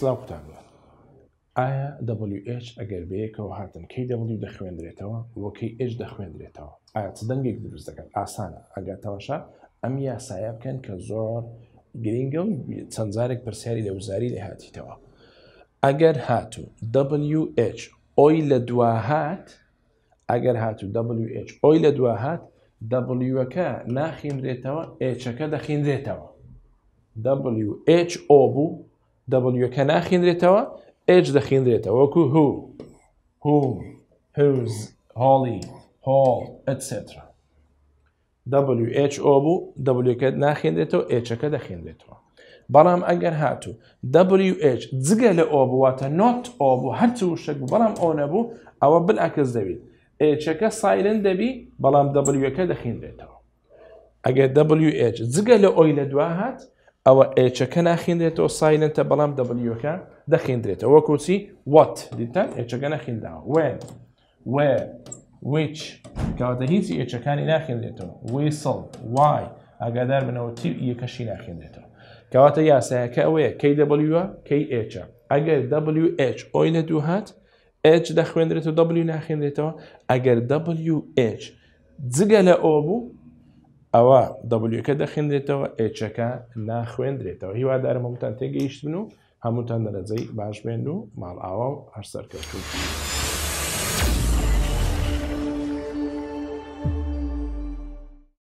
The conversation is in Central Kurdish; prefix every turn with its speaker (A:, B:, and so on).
A: سلااو قوتابوو ئایا WH ئەگەر بەیەکەوە هاتن KW دەخوێندرێتەوە وەکەی H دەخوێندرێتەوە ئایا چ دەنگێک دروست دەکەن ئاسانە ئەگاتەوەشە ئەم یاسایە بکەن کە زۆر گرینگە و چەندجارێک پرسیاری لە وزاری لە هاتیتەوە ئەگەر هاتو WH ئۆی لە دوا هات ئەگەر هاتو WH ئۆی لە دوا هات دەبلیەکە ناخیندرێتەوە ئچەکە دەخیندرێتەوە WHO بوو دەبلەکە ناخێنرێتەوە ئج دەخێنرێتەوە وەکو هو هو هز هاڵی هاڵ etc WHO بوو دەبلەکە ناخێنرێتەوە ئچەکە دەخێنرێتەوە بەڵام ئەگەر هاتوو WH جگە لە ئۆ بواتە نۆت ئۆ بوو هەرچ وشک بەڵام ئەو نەبوو ئەوە بلعکەس دەبیت ئچەکە سایلن دەبی بەڵام دەبلەکە دەخێنرێتەوە ئەگەر WH جگە لە ئۆی لە دوا هات ئەوە ئێچەکە ناخیندرێتەوە ساینەتە بەڵام دەبلیەکە دەخیندرێتەوە وەکوچی وات دیتان ئەچەکە نەخینداوە و وێ وچ کەواتە هیچی ئێچەکانی ناخیندرێتەوە ویسڵ وای ئاگادار بنەوە تیب یەکەشی کەواتە یاسایەکە ئەوەیە کەی دەبلیوە کەی ئێچە ئەگەر لە هات H و W ناخێنرێتەوە ئەگەر WH جگە لە ئۆ بوو ئەوە دەبلوکە دەخێنرێتەوە ئێچەکە ناخوێندرێتەوە هیوادارم هەمووتان تێگەیشتن و هەمووتان دەرەجەی باش بێن و ماڵ ئاوا و هەرسەرکەوتون.